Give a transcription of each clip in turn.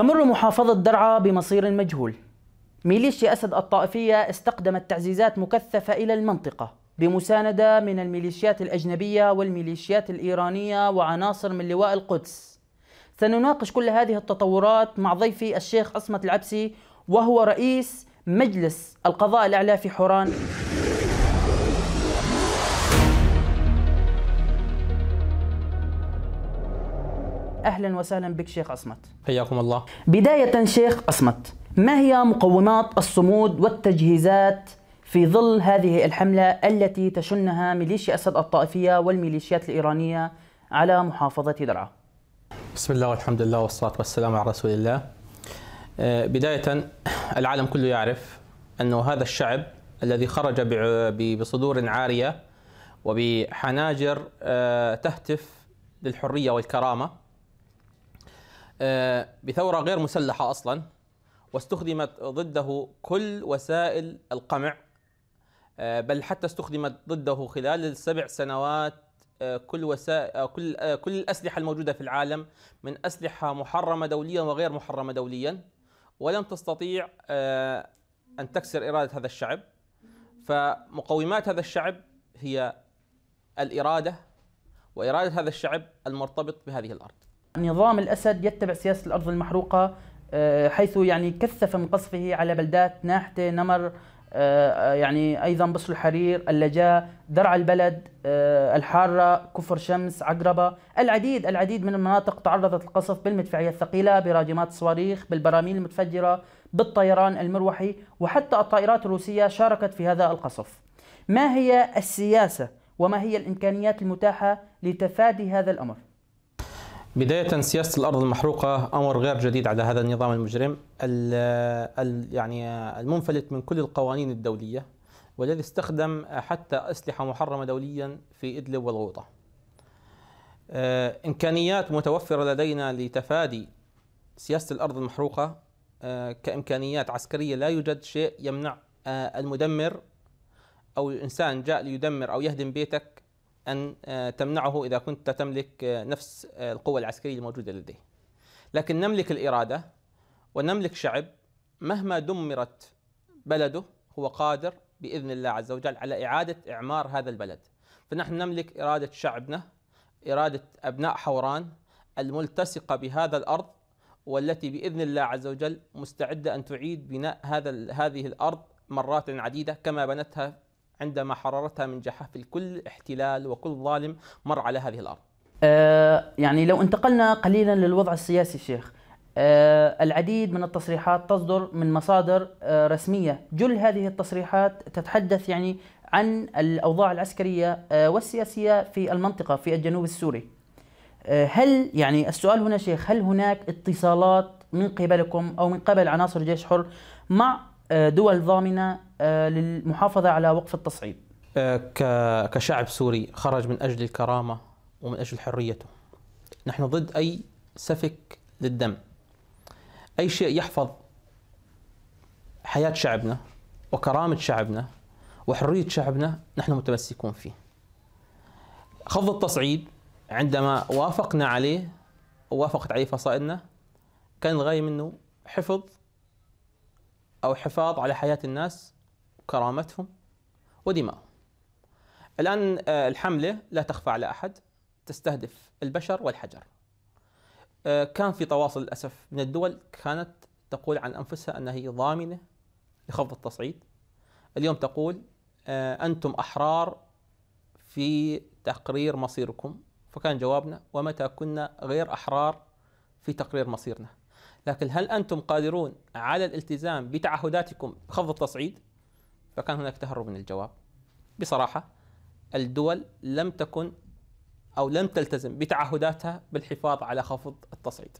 تمر محافظة درعا بمصير مجهول ميليشيا أسد الطائفية استقدمت تعزيزات مكثفة إلى المنطقة بمساندة من الميليشيات الأجنبية والميليشيات الإيرانية وعناصر من لواء القدس سنناقش كل هذه التطورات مع ضيفي الشيخ عصمة العبسي وهو رئيس مجلس القضاء الأعلى في حوران أهلا وسهلا بك شيخ اصمت حياكم الله بداية شيخ اصمت ما هي مقومات الصمود والتجهيزات في ظل هذه الحملة التي تشنها ميليشيا أسد الطائفية والميليشيات الإيرانية على محافظة درعا بسم الله والحمد لله والصلاة والسلام على رسول الله آه، بداية العالم كله يعرف أنه هذا الشعب الذي خرج بصدور عارية وبحناجر آه، تهتف للحرية والكرامة آه، بثورة غير مسلحة أصلا واستخدمت ضده كل وسائل القمع آه، بل حتى استخدمت ضده خلال السبع سنوات آه، كل وسائل كل كل الاسلحه الموجوده في العالم من اسلحه محرمه دوليا وغير محرمه دوليا ولم تستطيع ان تكسر اراده هذا الشعب فمقومات هذا الشعب هي الاراده واراده هذا الشعب المرتبط بهذه الارض نظام الأسد يتبع سياسة الأرض المحروقة آه، حيث يعني كثف من قصفه على بلدات ناحتة نمر آه، يعني أيضا بصر الحرير اللجاء درع البلد آه، الحارة كفر شمس عقربة العديد العديد من المناطق تعرضت للقصف بالمدفعية الثقيلة براجمات الصواريخ بالبراميل المتفجرة بالطيران المروحي وحتى الطائرات الروسية شاركت في هذا القصف ما هي السياسة وما هي الإمكانيات المتاحة لتفادي هذا الأمر؟ بداية سياسة الأرض المحروقة أمر غير جديد على هذا النظام المجرم يعني المنفلت من كل القوانين الدولية والذي استخدم حتى أسلحة محرمة دوليا في إدلب والغوطة آه، إمكانيات متوفرة لدينا لتفادي سياسة الأرض المحروقة آه، كإمكانيات عسكرية لا يوجد شيء يمنع آه، المدمر أو الإنسان جاء ليدمر أو يهدم بيتك أن آه، تمنعه إذا كنت تملك آه، نفس آه، القوة العسكرية الموجودة لديه لكن نملك الإرادة ونملك شعب مهما دمرت بلده هو قادر بإذن الله عز وجل على إعادة إعمار هذا البلد فنحن نملك إرادة شعبنا إرادة أبناء حوران الملتصقة بهذا الأرض والتي بإذن الله عز وجل مستعدة أن تعيد بناء هذا هذه الأرض مرات عديدة كما بنتها عندما حررتها من جحافل كل احتلال وكل ظالم مر على هذه الأرض أه يعني لو انتقلنا قليلا للوضع السياسي شيخ أه العديد من التصريحات تصدر من مصادر أه رسمية جل هذه التصريحات تتحدث يعني عن الأوضاع العسكرية آه، والسياسية في المنطقة في الجنوب السوري آه، هل يعني السؤال هنا شيخ هل هناك اتصالات من قبلكم أو من قبل عناصر جيش حر مع آه، دول ضامنه آه، للمحافظه على وقف التصعيد آه، كشعب سوري خرج من اجل الكرامه ومن اجل حريته نحن ضد اي سفك للدم اي شيء يحفظ حياه شعبنا وكرامه شعبنا وحريه شعبنا نحن متمسكون فيه خفض التصعيد عندما وافقنا عليه ووافقت عليه فصائلنا كان الغايه منه حفظ أو حفاظ على حياة الناس وكرامتهم ودمائهم الآن آه، الحملة لا تخفى على أحد تستهدف البشر والحجر آه، كان في تواصل للأسف من الدول كانت تقول عن أنفسها أنها هي ضامنة لخفض التصعيد اليوم تقول آه، أنتم أحرار في تقرير مصيركم فكان جوابنا ومتى كنا غير أحرار في تقرير مصيرنا لكن هل أنتم قادرون على الالتزام بتعهداتكم بخفض التصعيد؟ فكان هناك تهرب من الجواب بصراحة الدول لم تكن أو لم تلتزم بتعهداتها بالحفاظ على خفض التصعيد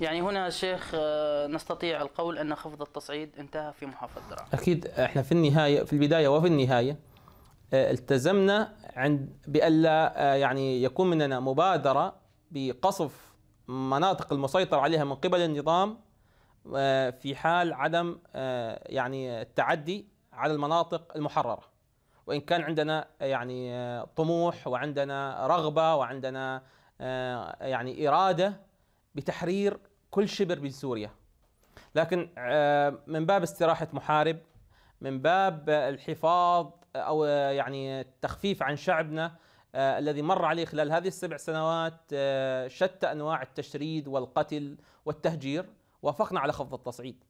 يعني هنا شيخ آه، نستطيع القول أن خفض التصعيد انتهى في محافظة درعا أكيد إحنا في النهاية في البداية وفي النهاية آه، التزمنا عند بألا آه، يعني يكون مننا مبادرة بقصف المناطق المسيطر عليها من قبل النظام آه، في حال عدم آه، يعني التعدي على المناطق المحرره وان كان عندنا يعني آه، طموح وعندنا رغبه وعندنا يعني اراده بتحرير كل شبر بسوريا لكن من باب استراحه محارب من باب الحفاظ او يعني التخفيف عن شعبنا آه، الذي مر عليه خلال هذه السبع سنوات آه، شتى انواع التشريد والقتل والتهجير وافقنا على خفض التصعيد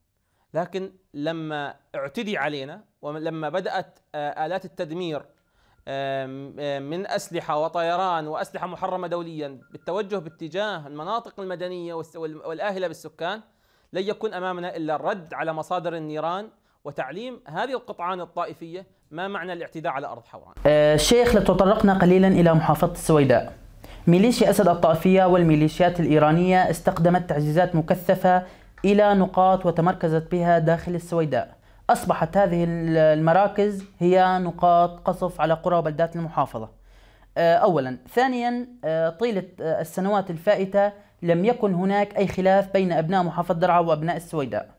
لكن لما اعتدي علينا ولما بدات آه، الات التدمير من اسلحه وطيران واسلحه محرمه دوليا بالتوجه باتجاه المناطق المدنيه والاهله بالسكان لن يكون امامنا الا الرد على مصادر النيران وتعليم هذه القطعان الطائفيه ما معنى الاعتداء على أرض حوران؟ أه شيخ لتطرقنا قليلا إلى محافظة السويداء ميليشيا أسد الطائفية والميليشيات الإيرانية استخدمت تعزيزات مكثفة إلى نقاط وتمركزت بها داخل السويداء أصبحت هذه المراكز هي نقاط قصف على قرى وبلدات المحافظة آه، أولا ثانيا آه، طيلة آه، السنوات الفائتة لم يكن هناك أي خلاف بين أبناء محافظة درعا وأبناء السويداء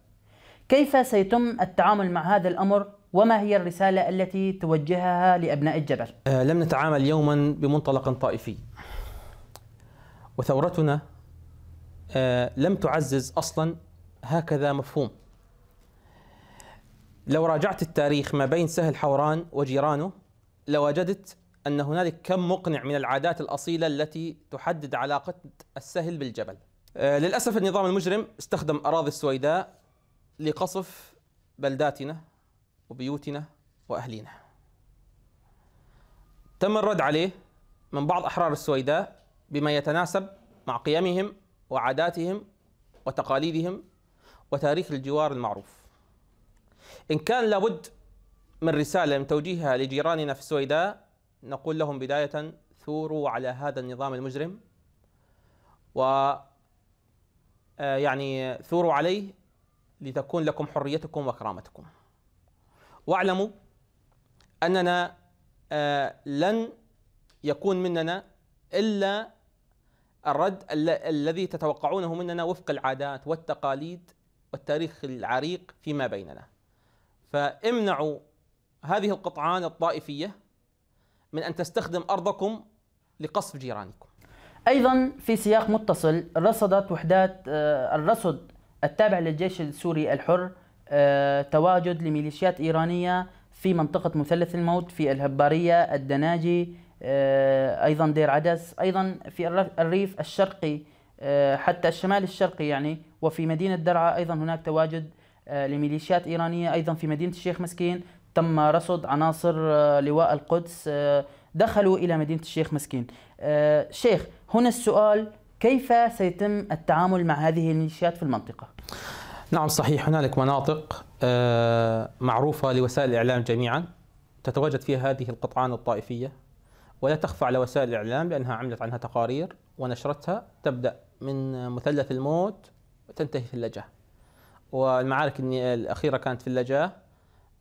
كيف سيتم التعامل مع هذا الأمر وما هي الرسالة التي توجهها لأبناء الجبل؟ آه، لم نتعامل يوما بمنطلق طائفي وثورتنا آه، لم تعزز أصلا هكذا مفهوم لو راجعت التاريخ ما بين سهل حوران وجيرانه لوجدت أن هنالك كم مقنع من العادات الأصيلة التي تحدد علاقة السهل بالجبل آه، للأسف النظام المجرم استخدم أراضي السويداء لقصف بلداتنا وبيوتنا وأهلينا تم الرد عليه من بعض أحرار السويداء بما يتناسب مع قيمهم وعاداتهم وتقاليدهم وتاريخ الجوار المعروف إن كان لابد من رسالة من توجيهها لجيراننا في السويداء نقول لهم بداية ثوروا على هذا النظام المجرم و آه، يعني ثوروا عليه لتكون لكم حريتكم وكرامتكم واعلموا أننا آه، لن يكون مننا إلا الرد الذي تتوقعونه مننا وفق العادات والتقاليد والتاريخ العريق فيما بيننا فامنعوا هذه القطعان الطائفية من أن تستخدم أرضكم لقصف جيرانكم أيضا في سياق متصل رصدت وحدات آه، الرصد التابع للجيش السوري الحر آه، تواجد لميليشيات إيرانية في منطقة مثلث الموت في الهبارية الدناجي آه، أيضا دير عدس أيضا في الريف الشرقي آه، حتى الشمال الشرقي يعني وفي مدينة درعا أيضا هناك تواجد لميليشيات إيرانية أيضا في مدينة الشيخ مسكين تم رصد عناصر لواء القدس دخلوا إلى مدينة الشيخ مسكين شيخ هنا السؤال كيف سيتم التعامل مع هذه الميليشيات في المنطقة؟ نعم صحيح هنالك مناطق آه، معروفة لوسائل الإعلام جميعا تتواجد فيها هذه القطعان الطائفية ولا تخفى على وسائل الإعلام لأنها عملت عنها تقارير ونشرتها تبدأ من مثلث الموت وتنتهي في اللجاه والمعارك الأخيرة كانت في اللجأ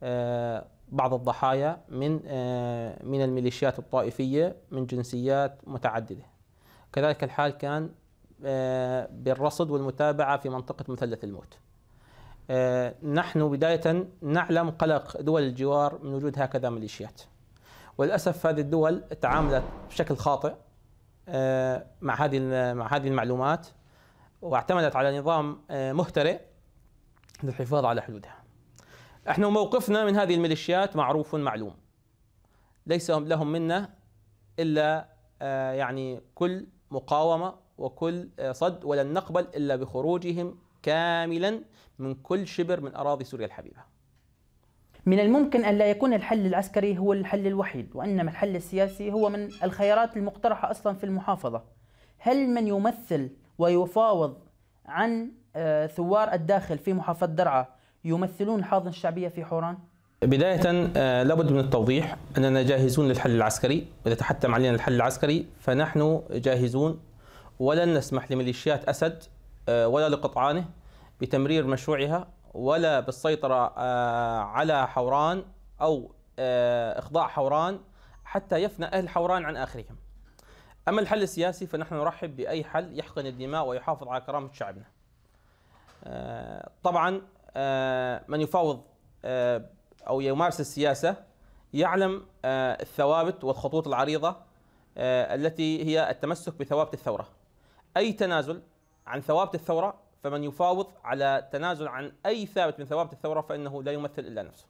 آه، بعض الضحايا من آه، من الميليشيات الطائفية من جنسيات متعددة كذلك الحال كان بالرصد والمتابعة في منطقة مثلث الموت آه، نحن بداية نعلم قلق دول الجوار من وجود هكذا ميليشيات وللأسف هذه الدول تعاملت بشكل خاطئ آه، مع هذه مع هذه المعلومات واعتمدت على نظام آه، مهترئ للحفاظ على حدودها. احنا موقفنا من هذه الميليشيات معروف معلوم. ليس لهم منا الا يعني كل مقاومه وكل صد ولن نقبل الا بخروجهم كاملا من كل شبر من أراضي سوريا الحبيبة من الممكن أن لا يكون الحل العسكري هو الحل الوحيد وإنما الحل السياسي هو من الخيارات المقترحة أصلا في المحافظة هل من يمثل ويفاوض عن آه، ثوار الداخل في محافظة درعا يمثلون الحاضنة الشعبية في حوران؟ بداية آه، لابد من التوضيح أننا جاهزون للحل العسكري وإذا تحتم علينا الحل العسكري فنحن جاهزون ولن نسمح لميليشيات أسد آه، ولا لقطعانه بتمرير مشروعها ولا بالسيطرة آه، على حوران أو آه، إخضاع حوران حتى يفنى أهل حوران عن آخرهم أما الحل السياسي فنحن نرحب بأي حل يحقن الدماء ويحافظ على كرامة شعبنا طبعا من يفاوض أو يمارس السياسة يعلم الثوابت والخطوط العريضة التي هي التمسك بثوابت الثورة أي تنازل عن ثوابت الثورة فمن يفاوض على تنازل عن أي ثابت من ثوابت الثورة فإنه لا يمثل إلا نفسه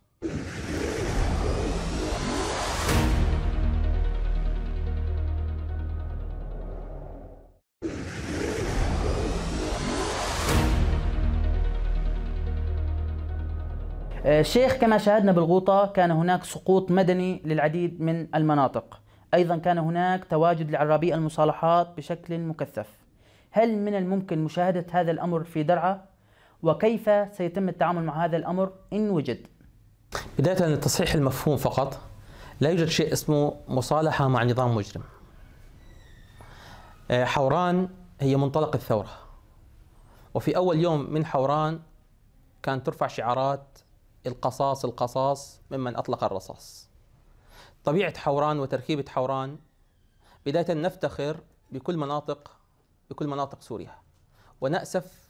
الشيخ آه، كما شاهدنا بالغوطة كان هناك سقوط مدني للعديد من المناطق أيضا كان هناك تواجد لعرابي المصالحات بشكل مكثف هل من الممكن مشاهدة هذا الأمر في درعا؟ وكيف سيتم التعامل مع هذا الأمر إن وجد؟ بداية لتصحيح المفهوم فقط لا يوجد شيء اسمه مصالحة مع نظام مجرم آه، حوران هي منطلق الثورة وفي أول يوم من حوران كانت ترفع شعارات القصاص القصاص ممن أطلق الرصاص طبيعة حوران وتركيبة حوران بداية نفتخر بكل مناطق بكل مناطق سوريا ونأسف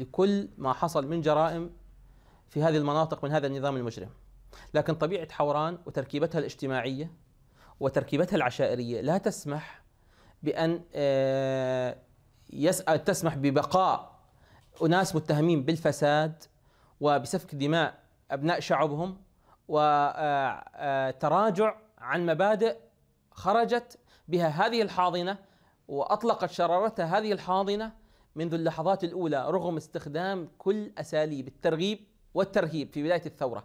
لكل ما حصل من جرائم في هذه المناطق من هذا النظام المجرم لكن طبيعة حوران وتركيبتها الاجتماعية وتركيبتها العشائرية لا تسمح بأن آه، يسأل تسمح ببقاء أناس متهمين بالفساد وبسفك دماء أبناء شعبهم وتراجع آه، آه، عن مبادئ خرجت بها هذه الحاضنة وأطلقت شرارتها هذه الحاضنة منذ اللحظات الأولى رغم استخدام كل أساليب الترغيب والترهيب في بداية الثورة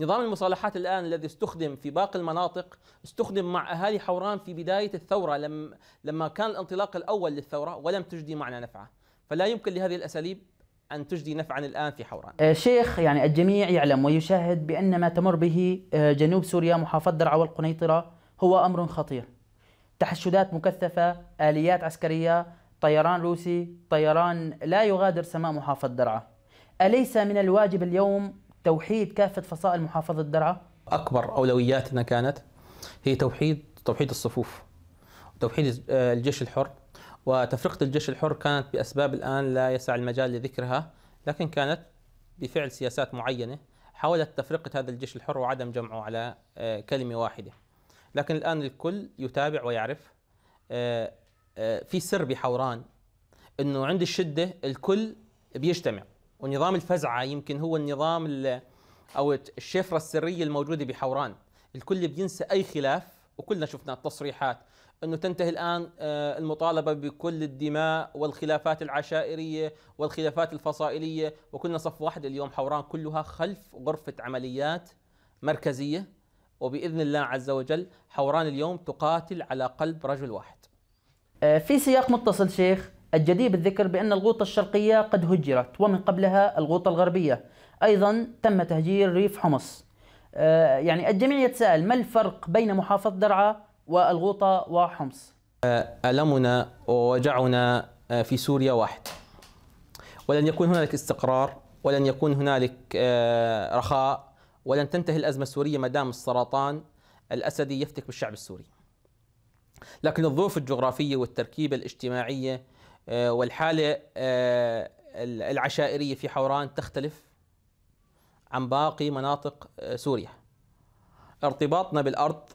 نظام المصالحات الآن الذي استخدم في باقي المناطق استخدم مع أهالي حوران في بداية الثورة لم لما كان الانطلاق الأول للثورة ولم تجدي معنا نفعه فلا يمكن لهذه الأساليب أن تجدي نفعا الآن في حوران آه، شيخ يعني الجميع يعلم ويشاهد بأن ما تمر به آه، جنوب سوريا محافظة درعا والقنيطرة هو أمر خطير تحشدات مكثفة آليات عسكرية طيران روسي طيران لا يغادر سماء محافظة درعا أليس من الواجب اليوم توحيد كافة فصائل محافظة درعا؟ أكبر أولوياتنا كانت هي توحيد توحيد الصفوف توحيد آه، الجيش الحر وتفرقة الجيش الحر كانت بأسباب الآن لا يسع المجال لذكرها لكن كانت بفعل سياسات معينة حاولت تفرقة هذا الجيش الحر وعدم جمعه على آه، كلمة واحدة لكن الآن الكل يتابع ويعرف آه، آه، في سر بحوران أنه عند الشدة الكل بيجتمع ونظام الفزعة يمكن هو النظام أو الشفرة السرية الموجودة بحوران الكل بينسى أي خلاف وكلنا شفنا التصريحات انه تنتهي الان آه، المطالبه بكل الدماء والخلافات العشائريه والخلافات الفصائليه وكلنا صف واحد اليوم حوران كلها خلف غرفه عمليات مركزيه وباذن الله عز وجل حوران اليوم تقاتل على قلب رجل واحد. آه، في سياق متصل شيخ الجدير بالذكر بان الغوطه الشرقيه قد هجرت ومن قبلها الغوطه الغربيه ايضا تم تهجير ريف حمص. آه، يعني الجميع يتساءل ما الفرق بين محافظه درعا والغوطه وحمص؟ آه، المنا ووجعنا في سوريا واحد. ولن يكون هنالك استقرار ولن يكون هنالك رخاء ولن تنتهي الأزمة السورية ما دام السرطان الأسدي يفتك بالشعب السوري لكن الظروف الجغرافية والتركيبة الاجتماعية آه، والحالة آه، العشائرية في حوران تختلف عن باقي مناطق آه، سوريا ارتباطنا بالأرض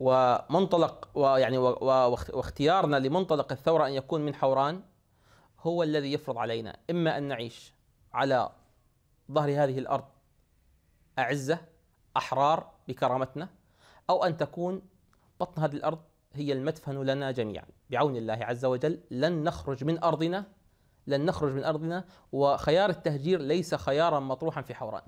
ومنطلق ويعني واختيارنا لمنطلق الثورة أن يكون من حوران هو الذي يفرض علينا إما أن نعيش على ظهر هذه الأرض أعزة أحرار بكرامتنا أو أن تكون بطن هذه الأرض هي المدفن لنا جميعا بعون الله عز وجل لن نخرج من أرضنا لن نخرج من أرضنا وخيار التهجير ليس خيارا مطروحا في حوران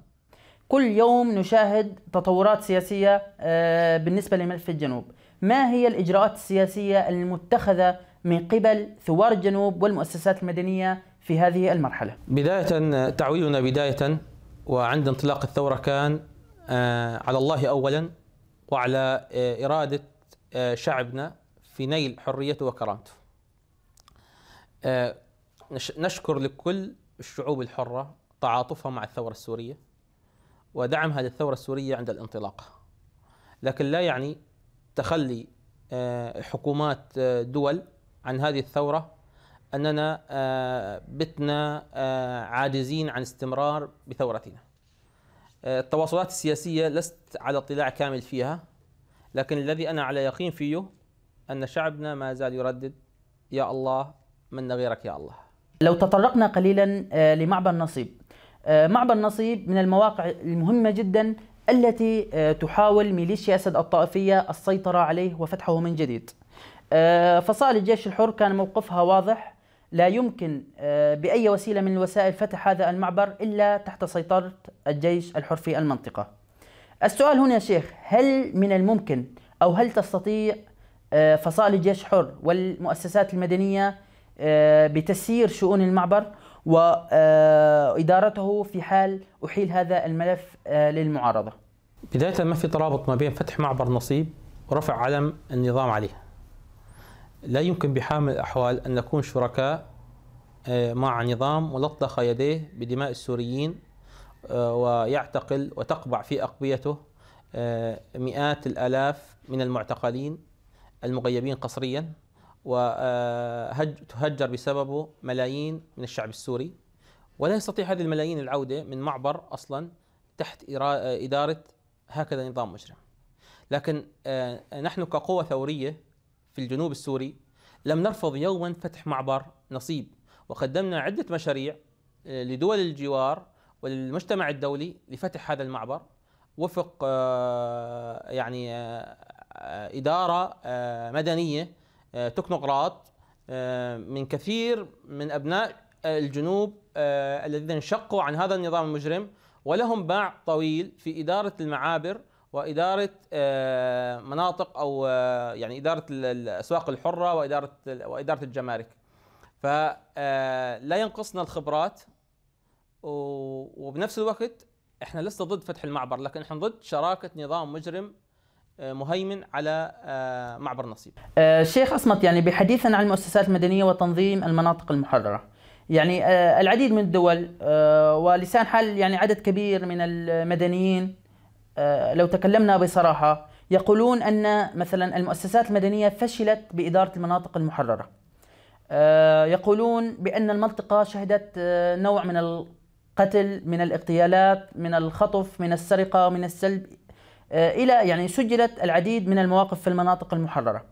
كل يوم نشاهد تطورات سياسية آه، بالنسبة لملف الجنوب ما هي الإجراءات السياسية المتخذة من قبل ثوار الجنوب والمؤسسات المدنية في هذه المرحلة بداية تعويلنا بداية وعند انطلاق الثورة كان آه، على الله أولا وعلى آه، إرادة آه، شعبنا في نيل حريته وكرامته نشكر لكل الشعوب الحرة تعاطفها مع الثورة السورية ودعمها للثورة السورية عند الانطلاق لكن لا يعني تخلي حكومات دول عن هذه الثورة أننا آه، بتنا آه، عاجزين عن استمرار بثورتنا آه، التواصلات السياسية لست على اطلاع كامل فيها لكن الذي أنا على يقين فيه أن شعبنا ما زال يردد يا الله من غيرك يا الله لو تطرقنا قليلا لمعبر نصيب معبر نصيب من المواقع المهمة جدا التي تحاول ميليشيا أسد الطائفية السيطرة عليه وفتحه من جديد فصائل الجيش الحر كان موقفها واضح لا يمكن آه، بأي وسيلة من الوسائل فتح هذا المعبر إلا تحت سيطرة الجيش الحر في المنطقة السؤال هنا يا شيخ هل من الممكن أو هل تستطيع آه، فصائل الجيش الحر والمؤسسات المدنية آه، بتسيير شؤون المعبر وإدارته في حال أحيل هذا الملف للمعارضة بداية ما في ترابط ما بين فتح معبر نصيب ورفع علم النظام عليه لا يمكن بحامل الأحوال أن نكون شركاء آه، مع نظام ملطخ يديه بدماء السوريين آه، ويعتقل وتقبع في أقبيته آه، مئات الآلاف من المعتقلين المغيبين قسريا وتهجر بسببه ملايين من الشعب السوري ولا يستطيع هذه الملايين العودة من معبر أصلا تحت إدارة هكذا نظام مجرم لكن نحن كقوة ثورية في الجنوب السوري لم نرفض يوما فتح معبر نصيب وقدمنا عدة مشاريع آه، لدول الجوار وللمجتمع الدولي لفتح هذا المعبر وفق آه، يعني آه، إدارة مدنية تكنوقراط من كثير من أبناء الجنوب الذين انشقوا عن هذا النظام المجرم ولهم باع طويل في إدارة المعابر واداره آه، مناطق او آه، يعني اداره الاسواق الحره واداره واداره الجمارك فلا آه، ينقصنا الخبرات وبنفس الوقت احنا لسه ضد فتح المعبر لكن احنا ضد شراكه نظام مجرم مهيمن على معبر نصيب. شيخ اصمت يعني بحديثنا عن المؤسسات المدنيه وتنظيم المناطق المحرره. يعني العديد من الدول ولسان حال يعني عدد كبير من المدنيين آه، لو تكلمنا بصراحه يقولون ان مثلا المؤسسات المدنيه فشلت باداره المناطق المحرره. آه، يقولون بان المنطقه شهدت آه، نوع من القتل، من الاغتيالات، من الخطف، من السرقه، من السلب الى يعني سجلت العديد من المواقف في المناطق المحرره.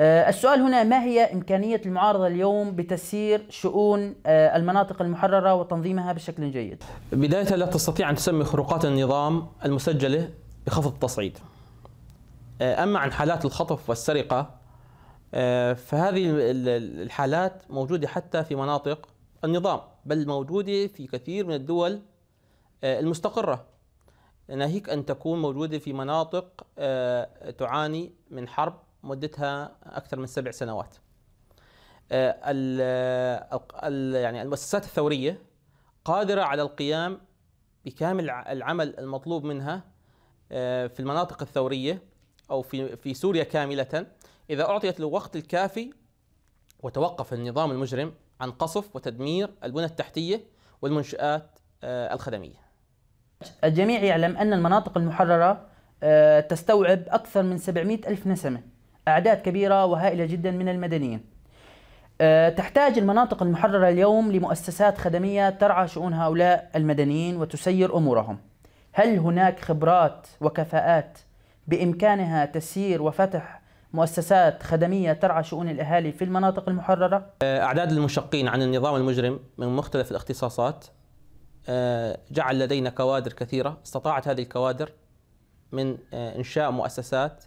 آه، السؤال هنا ما هي إمكانية المعارضة اليوم بتسيير شؤون آه، المناطق المحررة وتنظيمها بشكل جيد؟ بداية لا تستطيع أن تسمي خروقات النظام المسجلة بخفض التصعيد آه، أما عن حالات الخطف والسرقة فهذه الحالات موجودة حتى في مناطق النظام بل موجودة في كثير من الدول المستقرة ناهيك أن تكون موجودة في مناطق تعاني من حرب مدتها اكثر من سبع سنوات. آه، يعني المؤسسات الثوريه قادره على القيام بكامل العمل المطلوب منها آه، في المناطق الثوريه او في في سوريا كامله اذا اعطيت الوقت الكافي وتوقف النظام المجرم عن قصف وتدمير البنى التحتيه والمنشات آه، الخدميه. الجميع يعلم ان المناطق المحرره تستوعب اكثر من 700 الف نسمه أعداد كبيرة وهائلة جدا من المدنيين أه، تحتاج المناطق المحررة اليوم لمؤسسات خدمية ترعى شؤون هؤلاء المدنيين وتسير أمورهم هل هناك خبرات وكفاءات بإمكانها تسيير وفتح مؤسسات خدمية ترعى شؤون الأهالي في المناطق المحررة؟ أه، أعداد المشقين عن النظام المجرم من مختلف الاختصاصات أه، جعل لدينا كوادر كثيرة استطاعت هذه الكوادر من إنشاء مؤسسات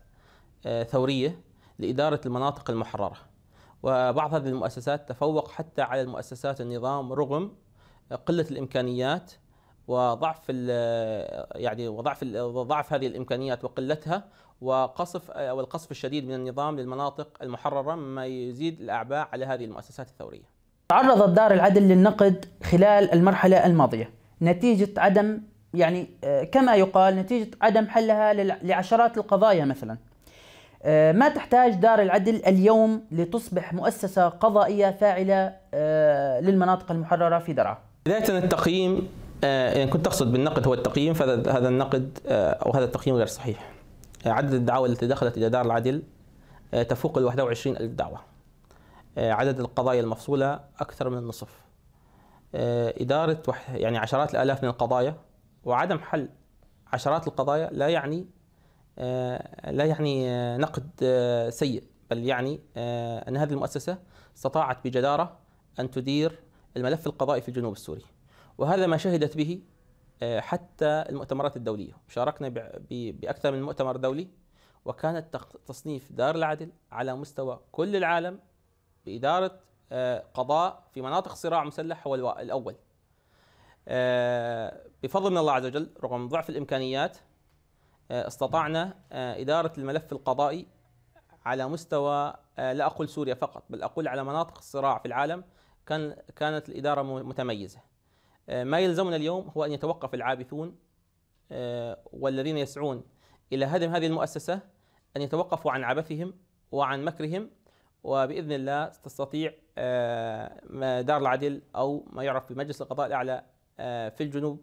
ثورية لإدارة المناطق المحررة وبعض هذه المؤسسات تفوق حتى على المؤسسات النظام رغم قلة الإمكانيات وضعف يعني وضعف ضعف هذه الامكانيات وقلتها وقصف او القصف الشديد من النظام للمناطق المحرره مما يزيد الاعباء على هذه المؤسسات الثوريه. تعرضت دار العدل للنقد خلال المرحله الماضيه نتيجه عدم يعني آه، كما يقال نتيجه عدم حلها لعشرات القضايا مثلا. آه، ما تحتاج دار العدل اليوم لتصبح مؤسسة قضائية فاعلة آه، للمناطق المحررة في درعا بداية التقييم إن آه، يعني كنت تقصد بالنقد هو التقييم فهذا النقد أو هذا التقييم غير صحيح عدد الدعاوى التي دخلت إلى دار العدل تفوق ال 21 ألف دعوة عدد القضايا المفصولة أكثر من النصف إدارة يعني عشرات الآلاف من القضايا وعدم حل عشرات القضايا لا يعني آه، لا يعني آه، نقد آه، سيء بل يعني أن هذه المؤسسة استطاعت بجدارة أن تدير الملف القضائي في الجنوب السوري وهذا ما شهدت به حتى المؤتمرات الدولية شاركنا بأكثر من مؤتمر دولي وكانت تصنيف دار العدل على مستوى كل العالم بإدارة قضاء في مناطق صراع مسلح هو الأول بفضل من الله عز وجل رغم ضعف الإمكانيات آه، استطعنا آه، إدارة الملف القضائي على مستوى آه، لا أقول سوريا فقط بل أقول على مناطق الصراع في العالم كان كانت الإدارة متميزة ما يلزمنا اليوم هو أن يتوقف العابثون والذين يسعون إلى هدم هذه المؤسسة أن يتوقفوا عن عبثهم وعن مكرهم وبإذن الله تستطيع دار العدل أو ما يعرف بمجلس القضاء الأعلى في الجنوب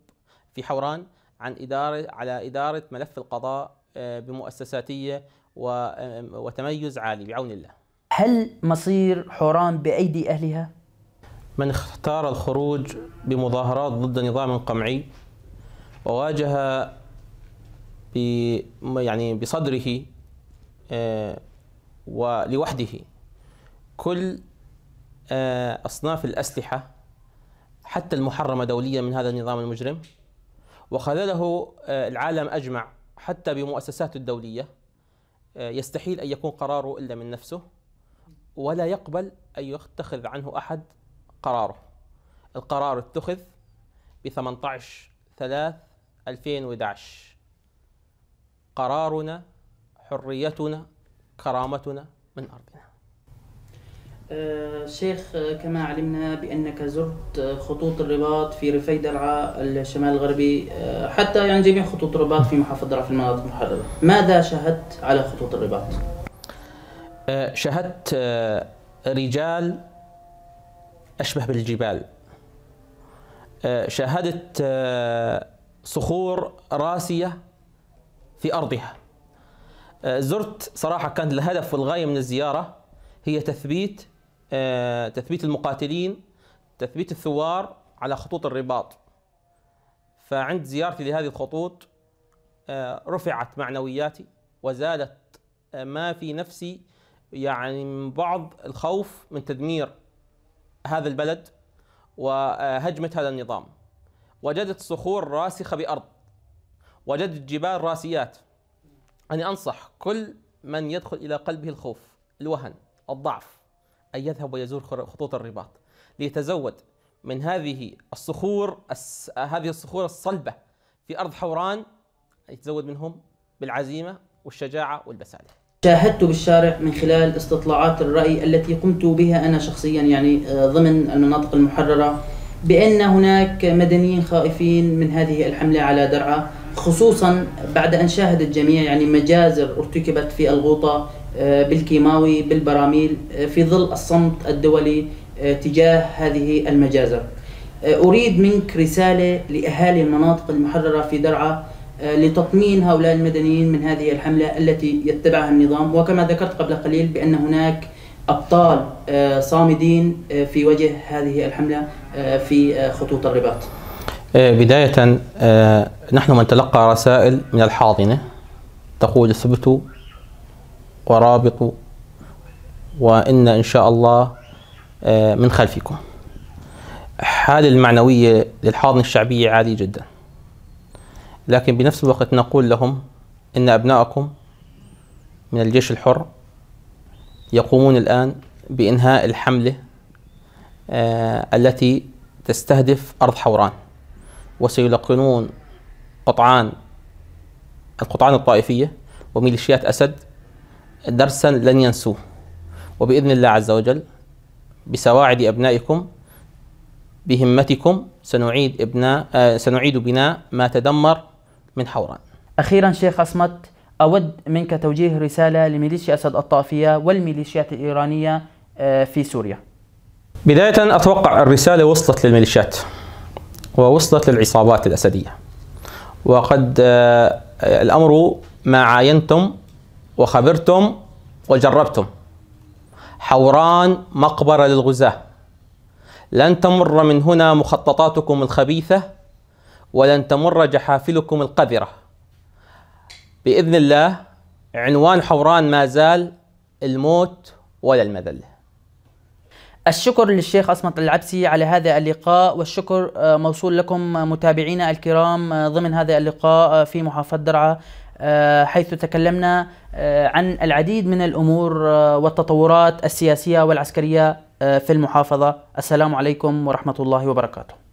في حوران عن إدارة على إدارة ملف القضاء آه، بمؤسساتية وتميز عالي بعون الله هل مصير حوران بأيدي أهلها؟ من اختار الخروج بمظاهرات ضد نظام قمعي وواجه ب يعني بصدره آه، ولوحده كل آه، أصناف الأسلحة حتى المحرمة دوليا من هذا النظام المجرم وخذله آه، العالم أجمع حتى بمؤسساته الدولية آه، يستحيل أن يكون قراره إلا من نفسه ولا يقبل أن يتخذ عنه أحد قراره القرار اتخذ ب 18 3 2011 قرارنا حريتنا كرامتنا من أرضنا آه، شيخ آه، كما علمنا بأنك زرت آه، خطوط الرباط في ريفي درعا الشمال الغربي حتى يعني جميع خطوط الرباط في محافظة درعا في المناطق المحررة ماذا شاهدت على خطوط الرباط؟ شاهدت رجال أشبه بالجبال شاهدت صخور راسية في أرضها زرت صراحة كان الهدف والغاية من الزيارة هي تثبيت آه، تثبيت المقاتلين تثبيت الثوار على خطوط الرباط فعند زيارتي لهذه الخطوط آه، رفعت معنوياتي وزادت آه، ما في نفسي يعني من بعض الخوف من تدمير هذا البلد وهجمة هذا النظام وجدت صخور راسخة بأرض وجدت جبال راسيات أنا أنصح كل من يدخل إلى قلبه الخوف الوهن الضعف أن يذهب ويزور خطوط الرباط ليتزود من هذه الصخور هذه الصخور الصلبة في أرض حوران يتزود منهم بالعزيمة والشجاعة والبسالة شاهدت بالشارع من خلال استطلاعات الرأي التي قمت بها أنا شخصيا يعني آه، ضمن المناطق المحررة بأن هناك مدنيين خائفين من هذه الحملة على درعا خصوصا بعد ان شاهد الجميع يعني مجازر ارتكبت في الغوطه آه، بالكيماوي بالبراميل آه، في ظل الصمت الدولي آه، تجاه هذه المجازر. اريد منك رساله لاهالي المناطق المحرره في درعا لتطمين هؤلاء المدنيين من هذه الحمله التي يتبعها النظام وكما ذكرت قبل قليل بان هناك ابطال صامدين في وجه هذه الحمله في خطوط الرباط. آه، بداية آه، نحن من تلقى رسائل من الحاضنة تقول اثبتوا ورابطوا وإن إن شاء الله آه، من خلفكم الحالة المعنوية للحاضنة الشعبية عالية جدا لكن بنفس الوقت نقول لهم إن أبنائكم من الجيش الحر يقومون الآن بإنهاء الحملة التي تستهدف أرض حوران وسيلقنون قطعان القطعان الطائفية وميليشيات أسد درسا لن ينسوه وبإذن الله عز وجل بسواعد أبنائكم بهمتكم سنعيد ابناء آه، سنعيد بناء ما تدمر من حوران. اخيرا شيخ اصمت اود منك توجيه رساله لميليشيا اسد الطائفيه والميليشيات الايرانيه آه، في سوريا. بدايه اتوقع الرساله وصلت للميليشيات. ووصلت للعصابات الأسدية وقد آه، الأمر ما عاينتم وخبرتم وجربتم حوران مقبرة للغزاة لن تمر من هنا مخططاتكم الخبيثة ولن تمر جحافلكم القذرة بإذن الله عنوان حوران ما زال الموت ولا المذله الشكر للشيخ أصمت العبسي على هذا اللقاء والشكر آه، موصول لكم متابعينا الكرام آه، ضمن هذا اللقاء آه، في محافظة درعا حيث تكلمنا عن العديد من الأمور والتطورات السياسية والعسكرية في المحافظة السلام عليكم ورحمة الله وبركاته